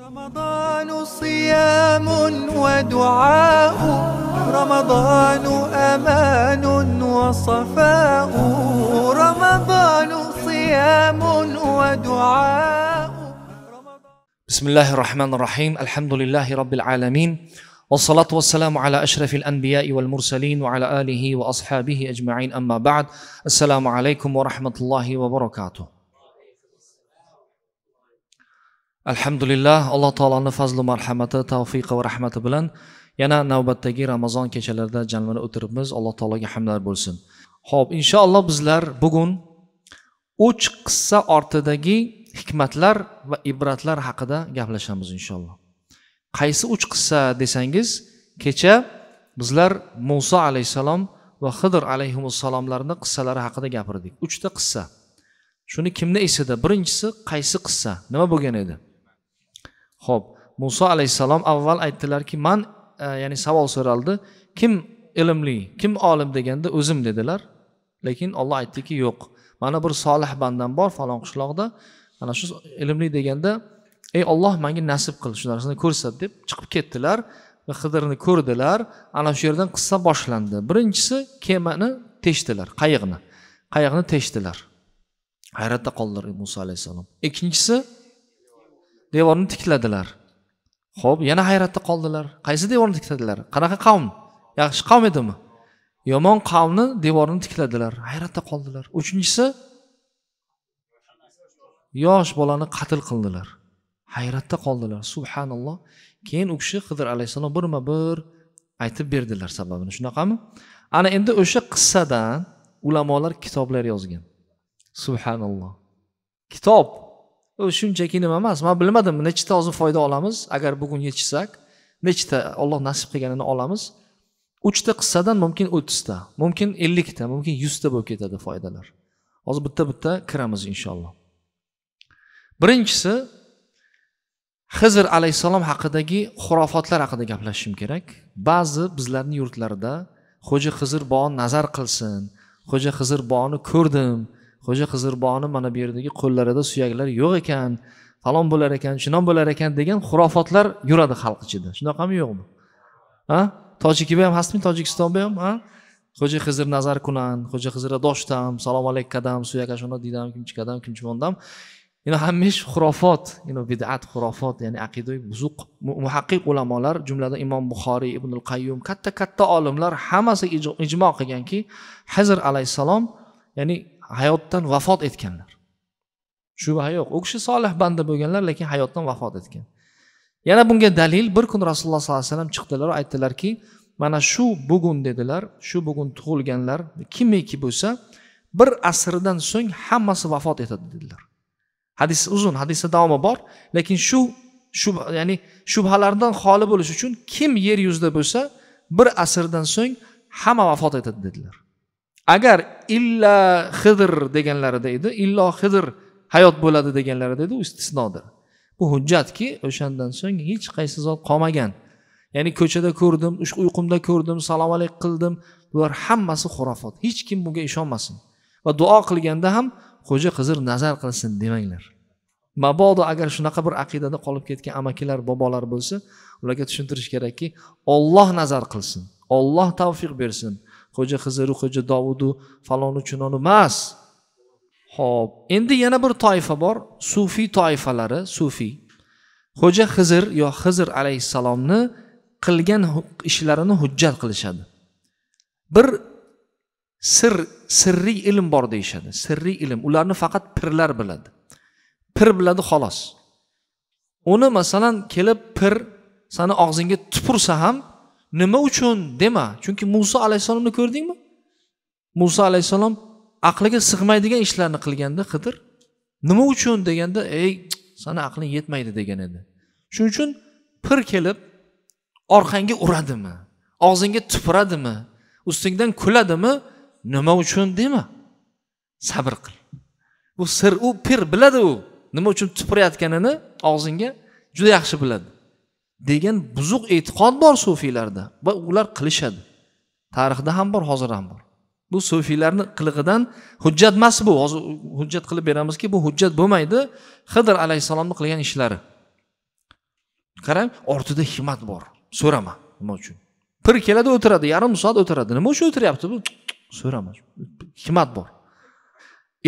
رمضان صيام ودعاء رمضان أمان وصفاء رمضان صيام ودعاء بسم الله الرحمن الرحيم الحمد لله رب العالمين والصلاة والسلام على أشرف الأنبياء والمرسلين وعلى آله وأصحابه أجمعين أما بعد السلام عليكم ورحمة الله وبركاته alhamdulillah alloh taoloni fazli marhamati tavfiqi va rahmati bilan yana navbatdagi ramazon kechalarida jamlanib o'tiribmiz alloh taologa hamdlar bo'lsin ho'p inshaalloh bizlar bugun uch qissa ortidagi hikmatlar va ibratlar haqida gaplashamiz inshaalloh qaysi uch qissa desangiz kecha bizlar muso alayhissalom va hidr alayhissalomlarni qissalari haqida gapirdik uchta qissa shuni kimni esida birinchisi qaysi qissa nima bo'lgan edi ho'p muso alayhissalom avval aytdilarki man e, ya'ni savol so'raldi kim ilmli kim olim deganda o'zim dedilar lekin olloh aytdiki yo'q mana bir solih bandam bor falon qishloqda mana shu ilmli deganda ey olloh manga nasib qil shu narsani ko'rsat deb chiqib ketdilar va qidirni ko'rdilar ana shu yerdan qissa boshlandi birinchisi kemani teshdilar qayiqni qayiqni teshdilar hayratda qoldilar muso alayhissalom ikkinchisi devorni tikladilar ho'p yana hayratda qoldilar qaysi devorni tikladilar qanaqa qavm yaxshi qavm edimi yomon qavmni devorni tikladilar hayratda qoldilar uchinchisi yosh bolani qatl qildilar hayratda qoldilar subhanalloh keyin u kishi qidir alayhissalom birma bir aytib berdilar sababini shunaqami ana endi o'sha qissadan ulamolar kitoblar yozgan subhanalloh kitob shunchaki nima emas man bilmadim nechta hozir foyda olamiz agar bugun yechsak nechta olloh nasib qilganini olamiz uchta qissadan mumkin o'ttizta mumkin ellikta mumkin yuzta bo'lib ketadi foydalar hozir bitta bitta kiramiz inshaalloh birinchisi xizr alayhissalom haqidagi xurofotlar haqida gaplashishim kerak ba'zi bizlarni yurtlarida xo'ja xizr bog'ni nazar qilsin xo'ja xizr bog'ni ko'rdim xo'ja qizirbog'ni mana bu yerdagi qo'llarida suyaklar yo'q ekan falon bo'lar ekan shunon bo'lar ekan degan xurofotlar yuradi xalq ichida shunaqami yo'qmi a tojikiba ham hastmi tojikistonda ham a xo'ja xizr nazar kunan xo'ja xizra doshtam salom alayk kadam suyaka shuna didam kimchi kadam kimchi mondam ino hammesh xurofot ino bidat xurofot ya'ni aqidaviy buzuq muhaqqiq ulamolar jumladan imom buxoriy ibn qayyum katta katta olimlar hammasi ijmo qilganki hazr alayhissalom ya'ni hayotdan vafot etganlar shubha yo'q u kishi solih banda bo'lganlar lekin hayotdan vafot etgan yana bunga dalil bir kun rasululloh sollallohu alayhi vasallam chiqdilar aytdilarki mana shu bugun dedilar shu bugun tug'ilganlar kimiki bo'lsa bir asrdan so'ng hammasi vafot etadi dedilar hadis uzun hadisda davomi bor lekin shu shu ya'ni shubhalardan xoli bo'lish uchun kim yer yuzida bo'lsa bir asrdan so'ng hamma vafot etadi dedilar agar illa hidr deganlarida edi illo hidr hayot bo'ladi deganlarida edi u istisnodir bu hujjatki o'shandan so'ng hech qaysi zot qolmagan ya'ni ko'chada ko'rdim uyqumda ko'rdim salom alik qildim bular hammasi xurofot hech kim bunga ishonmasin va duo qilganda ham xo'ja qizir nazar qilsin demanglar mabodo agar shunaqa bir aqidada qolib ketgan amakilar bobolar bo'lsa ularga tushuntirish kerakki olloh nazar qilsin olloh tavfiq bersin xo'ja hiziru xo'ja dovudu falonu chunonu emas ho'p endi yana bir toifa bor sufiy toifalari sufiy xo'ja hizr yo hizr alayhissalomni qilgan ishlarini hujjat qilishadi bir sir sirriy ilm bor deyishadi sirriy ilm ularni faqat pirlar biladi pir biladi xolos uni masalan kelib pir sani og'zingga tupursa ham nima uchun dema chunki muso alayhissalomni ko'rdingmi muso alayhissalom aqliga sig'maydigan ishlarni qilganda qidir nima uchun deganda ey sani aqling yetmaydi degan edi shuning uchun pir kelib orqangga uradimi og'zingga tupuradimi ustingdan kuladimi nima uchun dema sabr qil u sir u pir biladi u nima uchun tupurayotganini og'zingga juda yaxshi biladi degan buzuq e'tiqod bor sufiylarda va ular qilishadi tarixda ham bor hozir ham bor bu sufiylarni qilig'idan hujjat emas bu hozir hujjat qilib beramizki bu hujjat bo'lmaydi hidr alayhissalomni qilgan ishlari qarang ortida hikmat bor so'rama nima uchun pir keladi o'tiradi yarim soat o'tiradi nima uchun o'tiryapti bu so'rama hikmat bor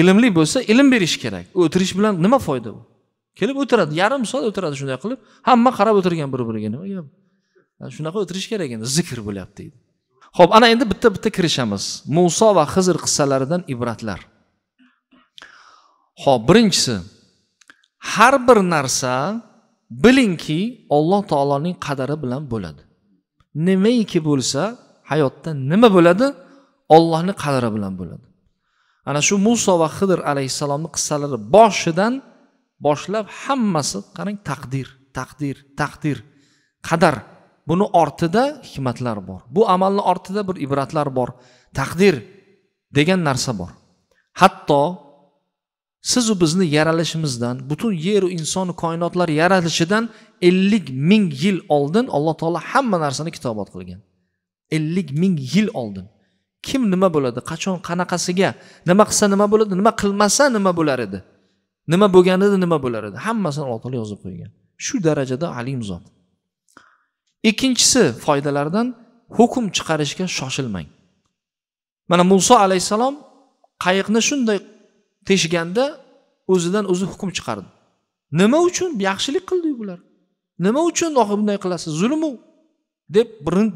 ilmli bo'lsa ilm berish kerak o'tirish bilan nima foyda u kelib o'tiradi yarim soat o'tiradi shunday qilib hamma qarab o'tirgan bir biriga nima gap shunaqa o'tirish kerak endi zikr bo'lyapti deydi ho'p ana endi bitta bitta kirishamiz muso va xizr qissalaridan ibratlar ho'p birinchisi har bir narsa bilingki olloh taoloning qadari bilan bo'ladi nimaiki bo'lsa hayotda nima bo'ladi ollohni qadari bilan bo'ladi ana shu muso va hidr alayhissalomni qissalari boshidan boshlab hammasi qarang taqdir taqdir taqdir qadar buni ortida hikmatlar bor bu amalni ortida bir ibratlar bor taqdir degan narsa bor hatto sizu bizni yaralishimizdan butun yeru insonu koinotlar yaralishidan ellik ming yil oldin alloh taolo hamma narsani kitobat qilgan ellik ming yil oldin kim nima bo'ladi qachon qanaqasiga nima qilsa nima bo'ladi nima qilmasa nima bo'lar edi nima bo'lgan edi nima bo'lar edi hammasini alloh taolo yozib qo'ygan shu darajada alim zot ikkinchisi foydalardan hukm chiqarishga shoshilmang mana muso alayhissalom qayiqni shunday teshiganda o'zidan o'zi hukm chiqardi nima uchun yaxshilik qildi bular nima uchun oxir bunday qilasiz zulmu deb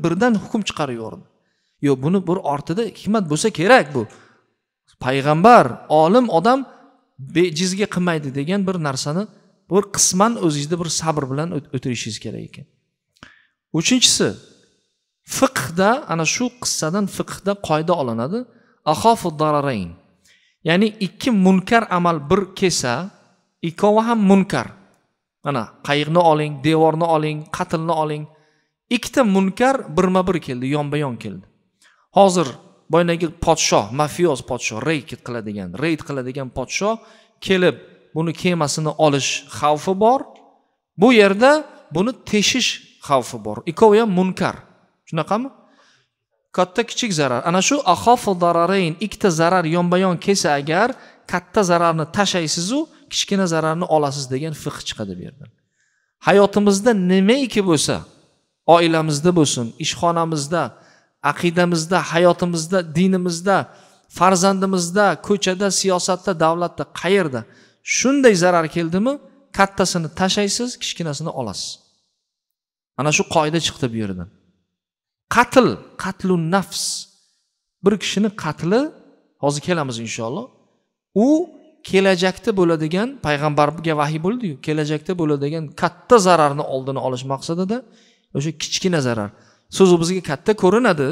birdan hukm chiqarib yubordi yo buni bir ortida hikmat bo'lsa kerak bu payg'ambar olim odam bejizga qilmaydi degan bir narsani bir qisman o'zingizni bir sabr bilan o'tirishingiz kerak ekan uchinchisi fiqhda ana shu qissadan fiqhda qoida olinadi ahofu dararayn ya'ni ikki munkar amal bir kelsa ikkovi ham munkar mana qayiqni oling devorni oling qatlni oling ikkita munkar birma bir keldi yonma yon keldi hozir boyagi podshoh mafioz podshoh reyd qiladigan reyd qiladigan podshoh kelib buni kemasini olish xavfi bor bu yerda buni teshish xavfi bor ikkovi ham munkar shunaqami katta kichik zarar ana shu ahofu dararayn ikkita zarar yonma yon kelsa agar katta zararni tashlaysizu kichkina zararni olasiz degan fiq chiqadi bu yerda hayotimizda nimaiki bo'lsa oilamizda bo'lsin ishxonamizda aqidamizda hayotimizda dinimizda farzandimizda ko'chada siyosatda davlatda qayerda shunday zarar keldimi kattasini tashlaysiz kichkinasini olasiz ana shu qoida chiqdi bu yerdan qatl qatlun nafs bir kishini qatli hozir kelamiz inshaalloh u kelajakda bo'ladigan payg'ambarga vahiy bo'ldiyu kelajakda bo'ladigan katta zararni oldini olish maqsadida o'sha kichkina zarar so'zi bizga katta ko'rinadi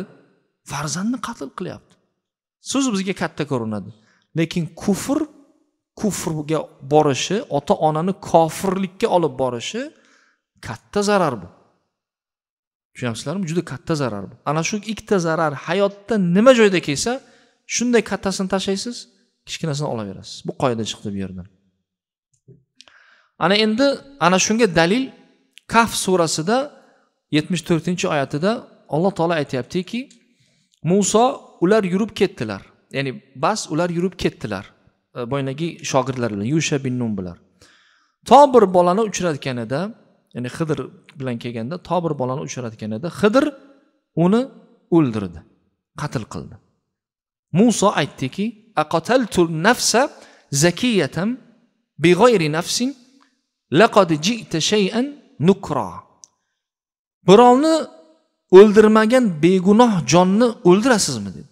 farzandni qatl qilyapti so'zi bizga katta ko'rinadi lekin kufr kufrga borishi ota onani kofirlikka olib borishi katta zarar bu tushunyapsizlarmi juda katta zarar bu ana shu ikkita zarar hayotda nima joyda kelsa shunday kattasini tashlaysiz kichkinasini olaverasiz bu qoida chiqdi bu yerdan ana endi ana shunga dalil kaf surasida yetmish to'rtinchi oyatida alloh taolo aytyaptiki muso ular yurib ketdilar ya'ni bas ular yurib ketdilar e, boyagi shogirdlar bilan yusha bin nun bilan to bir bolani uchratganida ya'ni hidr bilan kelganda to bir bolani uchratganida hidr uni o'ldirdi qatl qildi muso aytdiki aqataltu nafsa zakiyatam big'oyri nafsin laqad ji'ta shay'an nukra birovni o'ldirmagan begunoh jonni o'ldirasizmi dedi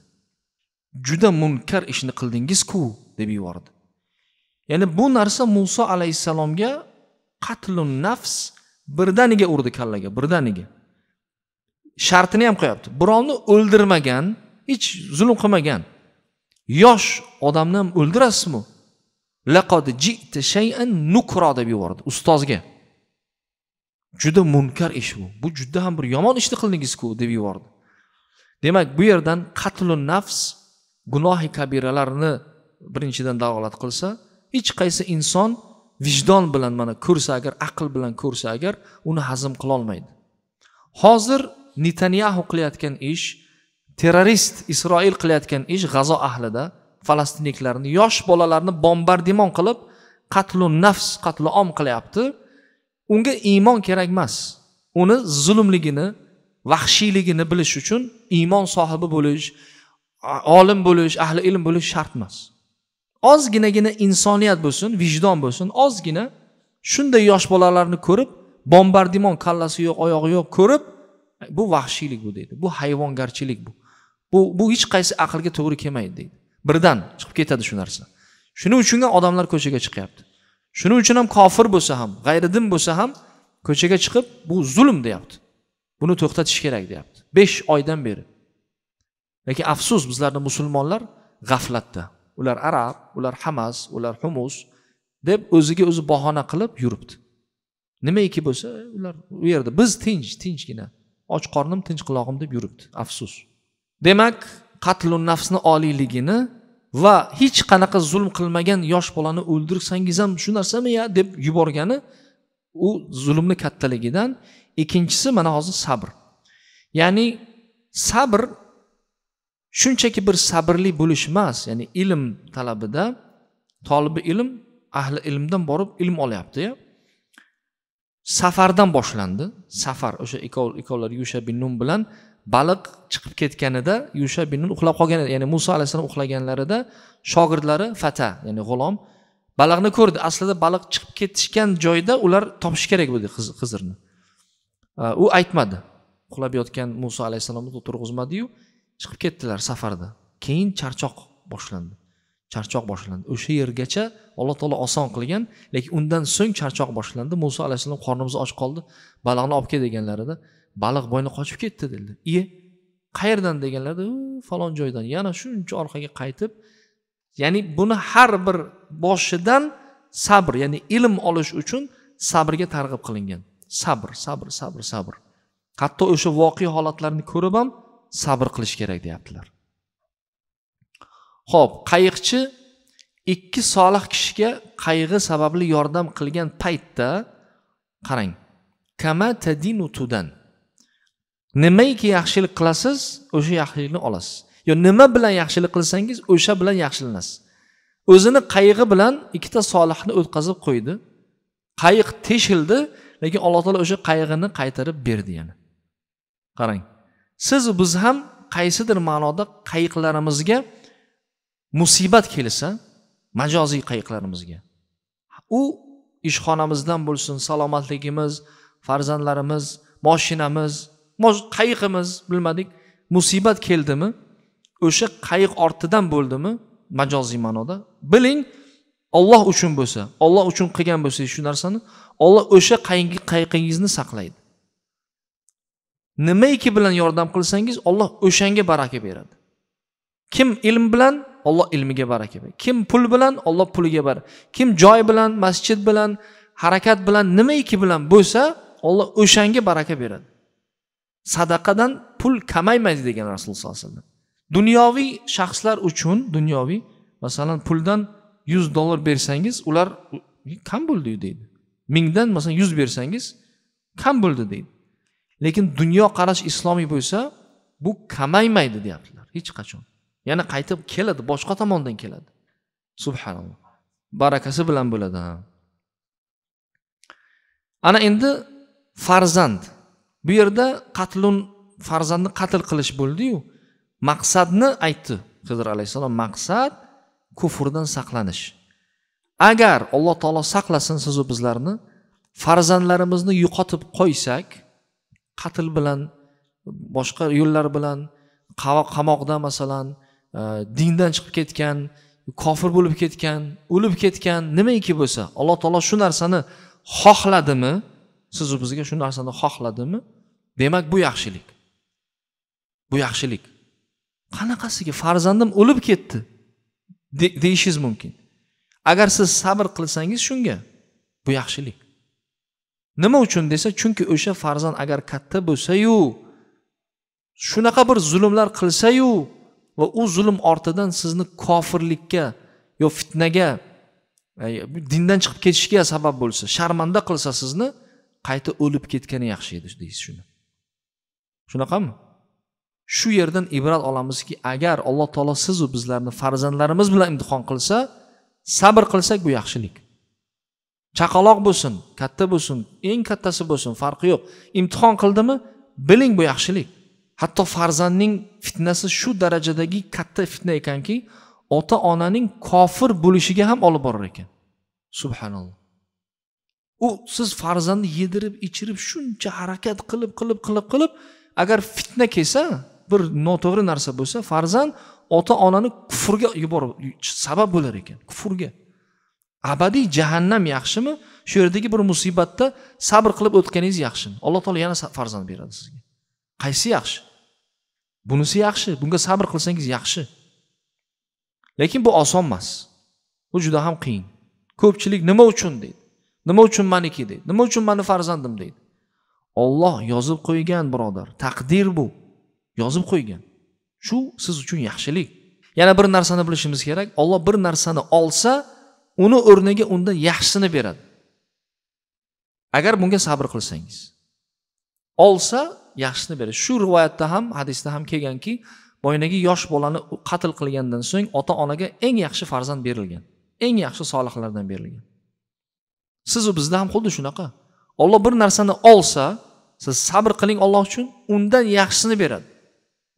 juda munkar ishni qildingizku deb yubordi ya'ni bu narsa muso alayhissalomga qatlun nafs birdaniga urdi kallaga birdaniga shartini ham qo'yapti birovni o'ldirmagan hech zulm qilmagan yosh odamni ham o'ldirasizmi laqod jita shayan nukro deb yubordi ustozga juda munkar ish bu bu juda ham bir yomon ishni qildingizku deb yubordi demak bu yerdan qatlu nafs gunohi kabiralarni birinchidan dalolat qilsa hech qaysi inson vijdon bilan mana ko'rsa agar aql bilan ko'rsa agar uni hazm qilolmaydi hozir netanyahu qilayotgan ish terrorist isroil qilayotgan ish g'azo ahlida falastinliklarni yosh bolalarni bombardimon qilib qatlu nafs qatlu om qilyapti unga iymon kerak emas uni zulmligini vahshiyligini bilish uchun iymon sohibi bo'lish olim bo'lish ahli ilm bo'lish shart emas ozginagina insoniyat bo'lsin vijdon bo'lsin ozgina shunday yosh bolalarni ko'rib bombardimon kallasi yo'q oyog'i yo'q ko'rib bu vahshiylik bu deydi bu hayvongarchilik bu bu bu hech qaysi aqlga to'g'ri kelmaydi deydi birdan chiqib ketadi shu narsa shuning uchun odamlar ko'chaga chiqyapti shuning uchun ham kofir bo'lsa ham g'ayridin bo'lsa ham ko'chaga chiqib bu zulm deyapti buni to'xtatish kerak deyapti besh oydan beri lekin afsus bizlarni musulmonlar g'aflatda ular arab ular hamas ular humus deb o'ziga o'zi bahona qilib yuribdi nimaiki bo'lsa ular u yerda biz tinch tinchgina och qornim tinch qulog'im deb yuribdi afsus demak qatlun nafsni oliyligini va hech qanaqa zulm qilmagan yosh bolani o'ldirsangiz ham shu narsami ya deb yuborgani u zulmni kattaligidan ikkinchisi mana hozir sabr ya'ni sabr shunchaki bir sabrli bo'lish emas ya'ni ilm talabida tolibi ilm ahli ilmdan borib ilm olyaptiya safardan boshlandi safar o'sha ikkovlar yusha bin nun bilan baliq chiqib ketganida yusha bin uxlab qolgan ya'ni muso alayhissalom uxlaganlarida shogirdlari fata ya'ni g'ulom baliqni ko'rdi aslida baliq chiqib ketishgan joyda ular topishi kerak bo'ldi xizrni u aytmadi uxlab yotgan muso alayhissalomni turg'izmadiyu chiqib ketdilar safarda keyin charchoq boshlandi charchoq boshlandi o'sha yergacha alloh taolo oson qilgan lekin undan so'ng charchoq boshlandi muso alayhissalom qornimiz och qoldi baliqni olib kel deganlarida baliq boyni qochib ketdi dedi iye qayerdan deganlarda falon joydan yana shuncha orqaga qaytib ya'ni buni har bir boshidan sabr ya'ni ilm olish uchun sabrga targ'ib qilingan sabr sabr sabr sabr hatto o'sha voqea holatlarni ko'rib ham sabr qilish kerak deyaptilar ho'p qayiqchi ikki solih kishiga qayg'i sababli yordam qilgan paytda qarang kama tadinu tudan nimaiki yaxshilik qilasiz o'sha yaxshilikni olasiz yo nima bilan yaxshilik qilsangiz o'sha bilan yaxshilanasiz o'zini qayig'i bilan ikkita solihni o'tkazib qo'ydi qayiq teshildi lekin alloh taolo o'sha qayig'ini qaytarib berdi yana qarang siz biz ham qaysidir ma'noda qayiqlarimizga musibat kelsa majoziy qayiqlarimizga u ishxonamizdan bo'lsin salomatligimiz farzandlarimiz moshinamiz qayiqimiz bilmadik musibat keldimi o'sha qayiq ortidan bo'ldimi majoziy ma'noda biling olloh uchun bo'lsa olloh uchun qilgan bo'lsangiz shu narsani olloh o'sha qayiqingizni saqlaydi nimaiki bilan yordam qilsangiz olloh o'shanga baraka beradi kim ilm bilan olloh ilmiga baraka beradi kim pul bilan olloh puliga bar kim joy bilan masjid bilan harakat bilan nimaiki bilan bo'lsa olloh o'shanga baraka beradi sadaqadan pul kamaymaydi degan rasululloh sollallohu alayhi vasallam dunyoviy shaxslar uchun dunyoviy masalan puldan yuz dollar bersangiz ular kam bo'ldiyu deydi mingdan masalan yuz bersangiz kam bo'ldi deydi lekin dunyo qarash islomiy bo'lsa bu kamaymaydi deyaptilar hech qachon yana qaytib keladi boshqa tomondan keladi subhanalloh barakasi bilan bo'ladi ha ana endi farzand bu yerda qatlun farzandni qatl qilish bo'ldiyu maqsadni aytdi hizr alayhissalom maqsad kufrdan saqlanish agar alloh taolo saqlasin sizu bizlarni farzandlarimizni yo'qotib qo'ysak qatl bilan boshqa yo'llar bilan qamoqda masalan e, dindan chiqib ketgan kofir bo'lib ketgan o'lib ketgan nimaiki bo'lsa alloh taolo shu narsani xohladimi sizu bizga shu narsani xohladimi demak bu yaxshilik bu yaxshilik qanaqasiga farzandim o'lib ketdi deyishingiz mumkin agar siz sabr qilsangiz shunga bu yaxshilik nima uchun desa chunki o'sha farzand agar katta bo'lsayu shunaqa bir zulmlar qilsayu va u zulm ortidan sizni kofirlikka yo fitnaga dindan chiqib ketishga sabab bo'lsa sharmanda qilsa sizni qayta o'lib ketgani yaxshi edi deysiz shuni shunaqami shu yerdan ibrat olamizki agar alloh taolo sizu bizlarni farzandlarimiz bilan imtihon qilsa sabr qilsak bu yaxshilik chaqaloq bo'lsin katta bo'lsin eng kattasi bo'lsin farqi yo'q imtihon qildimi biling bu yaxshilik hatto farzandning fitnasi shu darajadagi katta fitna ekanki ota onaning kofir bo'lishiga ham olib borar ekan subhanalloh u siz farzandni yedirib ichirib shuncha harakat qilib qilib qilib qilib agar fitna kelsa bir noto'g'ri narsa bo'lsa farzand ota onani kufrga yuborib sabab bo'lar ekan kufrga abadiy jahannam yaxshimi shu yerdagi bir musibatda sabr qilib o'tganingiz yaxshimi alloh taolo yana farzand beradi sizga qaysi yaxshi bunisi yaxshi bunga sabr qilsangiz yaxshi lekin bu oson emas bu juda ham qiyin ko'pchilik nima uchun deydi nima uchun maniki deydi nima uchun mani farzandim deydi olloh yozib qo'ygan birodar taqdir bu yozib qo'ygan shu siz uchun yaxshilik yana bir narsani bilishimiz kerak olloh bir narsani olsa uni o'rniga undan yaxshisini beradi agar bunga sabr qilsangiz olsa yaxshisini beradi shu rivoyatda ham hadisda ham kelganki boyagi yosh bolani qatl qilgandan so'ng ota onaga eng yaxshi farzand berilgan eng yaxshi solihlardan berilgan sizu bizda ham xuddi shunaqa olloh bir narsani olsa siz sabr qiling olloh uchun undan yaxshisini beradi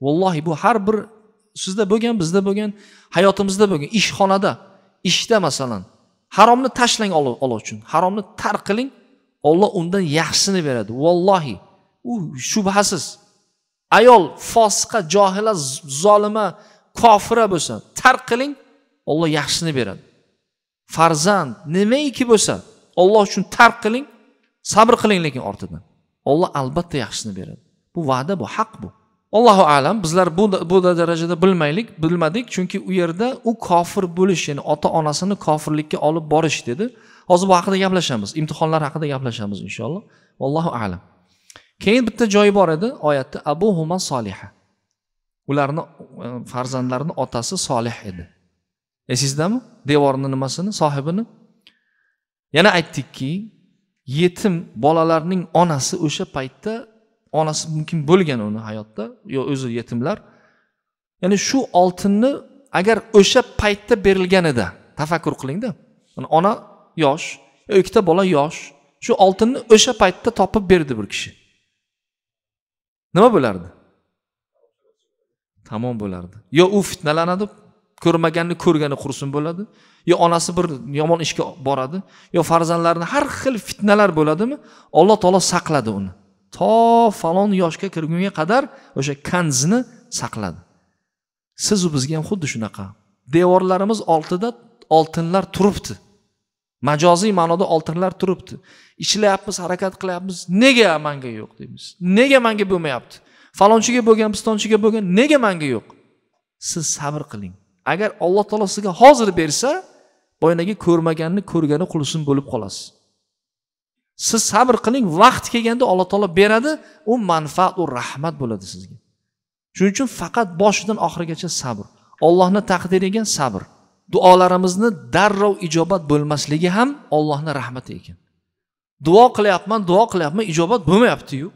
vallohi bu har bir sizda bo'lgan bizda bo'lgan hayotimizda bo'lgan ishxonada ishda masalan haromni tashlang olloh uchun haromni tark qiling olloh undan yaxshisini beradi vallohi u shubhasiz ayol fosiqa johila zolima kofira bo'lsa tark qiling olloh yaxshisini beradi farzand nimaiki bo'lsa olloh uchun tark qiling sabr qiling lekin ortidan olloh albatta yaxshisini beradi bu va'da bu haq bu allohu alam bizlar bu bu darajada bilmaylik bilmadik chunki u yerda u kofir bo'lish ya'ni ota onasini kofirlikka olib borish dedi hozir bu haqida gaplashamiz imtihonlar haqida gaplashamiz inshaalloh allohu alam keyin bitta joyi bor edi oyatda abu huma soliha ularni e, farzandlarini otasi solih edi esingizdami devorni nimasini sohibini yana aytdikki yetim bolalarning onasi o'sha paytda onasi mumkin bo'lgan uni hayotda yo o'zi yetimlar ya'ni shu oltinni agar o'sha paytda berilganida tafakkur qilingda ona yosh yo ikkita bola yosh shu oltinni o'sha paytda topib berdi bir kishi nima bo'lardi tamom bo'lardi yo u fitnalanadi ko'rmaganni ko'rgani qursin bo'ladi yo onasi bir yomon ishga boradi yo farzandlarini har xil fitnalar bo'ladimi alloh taolo saqladi uni to falon yoshga kirgunga qadar o'sha kanzni saqladi sizu bizga ham xuddi shunaqa devorlarimiz oltida oltinlar turibdi majoziy ma'noda oltinlar turibdi ishlayapmiz harakat qilyapmiz nega manga yo'q deymiz nega manga bo'lmayapti falonchiga bo'lgan pistonchiga bo'lgan nega manga yo'q siz sabr qiling agar alloh taolo sizga hozir bersa boyagi ko'rmaganni ko'rgani qulsin bo'lib qolasiz siz sabr qiling vaqt kelganda alloh taolo beradi u manfaat u rahmat bo'ladi sizga shuning uchun faqat boshidan oxirigacha sabr ollohni taqdiriga sabr duolarimizni darrov ijobat bo'lmasligi ham ollohni rahmati ekan duo qilyapman duo qilyapman ijobat bo'lmayaptiyu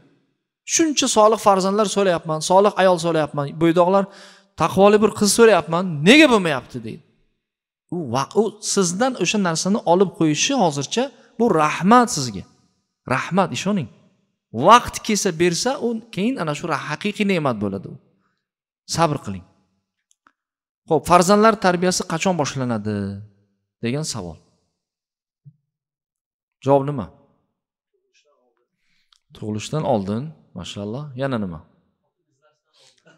shuncha solih farzandlar so'rayapman solih ayol so'rayapman bo'ydoqlar taqvoli bir qiz so'rayapman nega bo'lmayapti deydi u u sizdan o'sha narsani olib qo'yishi hozircha bu rahmat sizga rahmat ishoning vaqt kelsa bersa u keyin ana shu haqiqiy ne'mat bo'ladi u sabr qiling ho'p farzandlar tarbiyasi qachon boshlanadi degan savol javob nima tug'ilishdan oldin mashalloh yana nima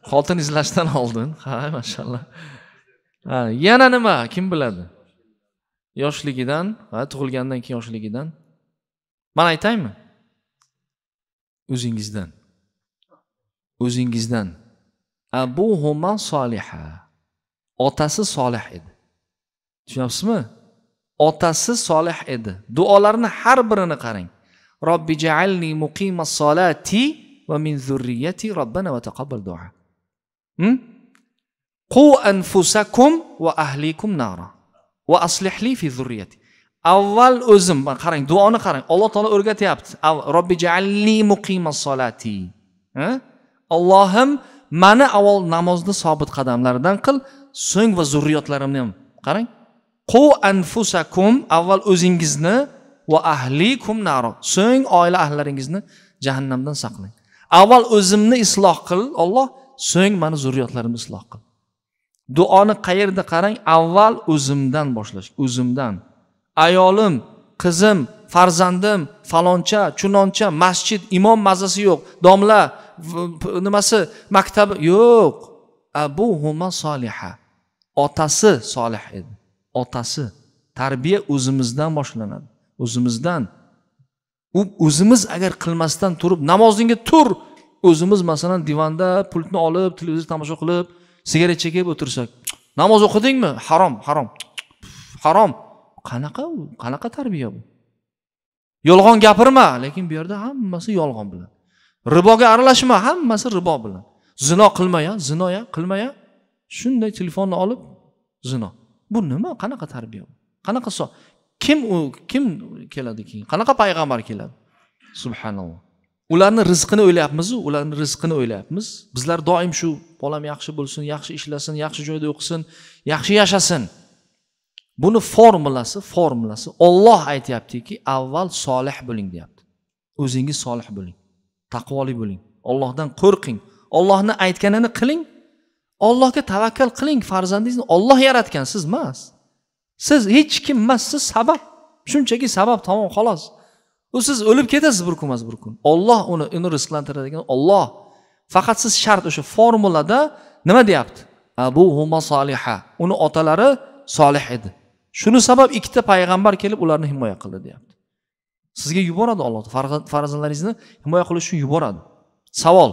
xoltin izlashdan oldin ha mashalloh yana nima kim biladi yoshligidan va tug'ilgandan keyin yoshligidan man aytaymi o'zingizdan o'zingizdan abuhuma soliha otasi solih edi tushunyapsizmi otasi solih edi duolarni har birini qarang robbi jaalni muqima solati va min zurriyati robbana va taqabbal duo Hmm? anfusakum va ahlikum nara va aslihli fi zurriyati avval o'zim qarang duoni qarang alloh taolo o'rgatyapti robbi jaalli muqima solati allohim mani avval namozni sobit qadamlaridan qil so'ng va zurriyotlarimni ham qarang qu anfusakum avval o'zingizni va ahlikum naro so'ng oila ahlaringizni jahannamdan saqlang avval o'zimni isloh qil olloh so'ng mani zurriyotlarimni isloh qil duoni qayerda qarang avval o'zimdan boshlash o'zimdan ayolim qizim farzandim faloncha chunoncha masjid imom mazasi yo'q domla nimasi maktabi yo'q abu huma soliha otasi solih edi otasi tarbiya o'zimizdan boshlanadi o'zimizdan u o'zimiz agar qilmasdan turib namozingga tur o'zimiz masalan divanda pultni olib televizor tomosha qilib sigaret chekib o'tirsak namoz o'qidingmi harom harom harom qanaqa u qanaqa tarbiya bu yolg'on gapirma lekin bu yerda hammasi yolg'on bilan riboga aralashma hammasi ribo bilan zino qilma ya zino ya qilma ya shunday telefonni olib zino bu nima qanaqa tarbiya bu qanaqa kim u kim keladi keyin qanaqa payg'ambar keladi subhanalloh ularni rizqini o'ylayapmizu ularni rizqini o'ylayapmiz bizlar doim shu bolam yaxshi bo'lsin yaxshi ishlasin yaxshi joyda o'qisin yaxshi yashasin buni formulasi formulasi olloh aytyaptiki avval solih bo'ling deyapti o'zingiz solih bo'ling taqvoli bo'ling ollohdan qo'rqing ollohni aytganini qiling ollohga tavakkal qiling farzandingizni olloh yaratgan siz emas siz hech kim emas siz sabab shunchaki sabab tamom xolos u siz o'lib ketasiz bir kunmas bir kun olloh uni uni rizqlantiradigan olloh faqat siz shart o'sha formulada nima deyapti abuhuma soliha uni otalari solih edi shuni sabab ikkita payg'ambar kelib ularni himoya qildi deyapti sizga yuboradi olloh farzandlaringizni himoya qilish uchun yuboradi savol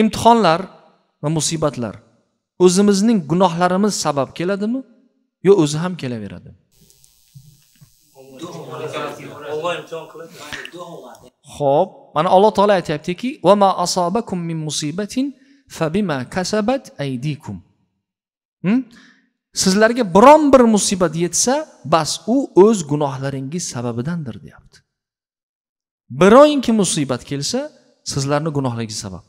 imtihonlar va musibatlar o'zimizning gunohlarimiz sabab keladimi yo o'zi ham kelaveradimi ho'p mana alloh taolo aytyaptiki hmm? sizlarga biron bir musibat yetsa bas u o'z gunohlaringiz sababidandir deyapti biroyinki musibat kelsa sizlarni gunohlaringiz sabab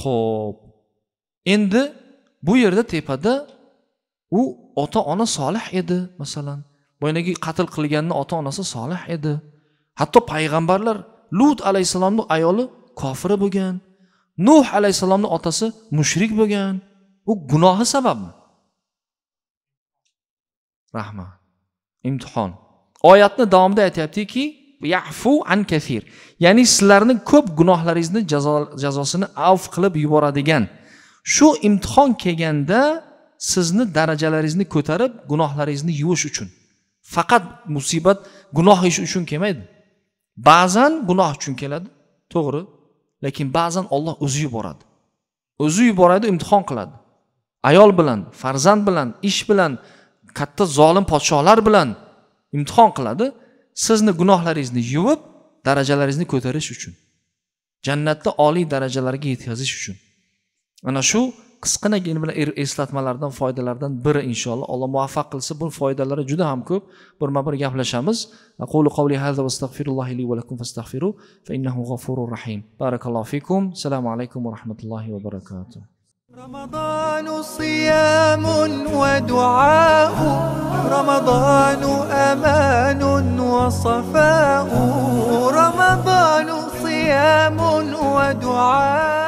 ho'p endi bu yerda tepada u ota ona solih edi masalan boyagi qatl qilganni ota onasi solih edi hatto payg'ambarlar lut alayhissalomni ayoli kofira bo'lgan nuh alayhissalomni otasi mushrik bo'lgan u gunohi sababmi rahmat imtihon oyatni davomida aytyaptiki yafu an kafir ya'ni sizlarni ko'p gunohlaringizni jazosini avf qilib yuboradigan shu imtihon kelganda sizni darajalaringizni ko'tarib gunohlaringizni yuvish uchun faqat musibat gunoh ish uchun kelmaydi ba'zan gunoh uchun keladi to'g'ri lekin ba'zan olloh o'zi yuboradi o'zi yuboradi imtihon qiladi ayol bilan farzand bilan ish bilan katta zolim podsholar bilan imtihon qiladi sizni gunohlaringizni yuvib darajalaringizni ko'tarish uchun jannatda oliy darajalarga yetkazish uchun ana shu qisqanagina bir eslatmalardan foydalardan biri inshaalloh alloh muvaffaq qilsa bu foydalari juda ham ko'p birma bir gaplashamiz aqulu qavli hada va astag'firullohi li va lakum fastag'firu fa innahu g'afurur rahim barakallohu fikum assalomu alaykum va rahmatullohi va barakatuh رمضان صيام ودعاء رمضان امان وصفاء رمضان صيام ودعاء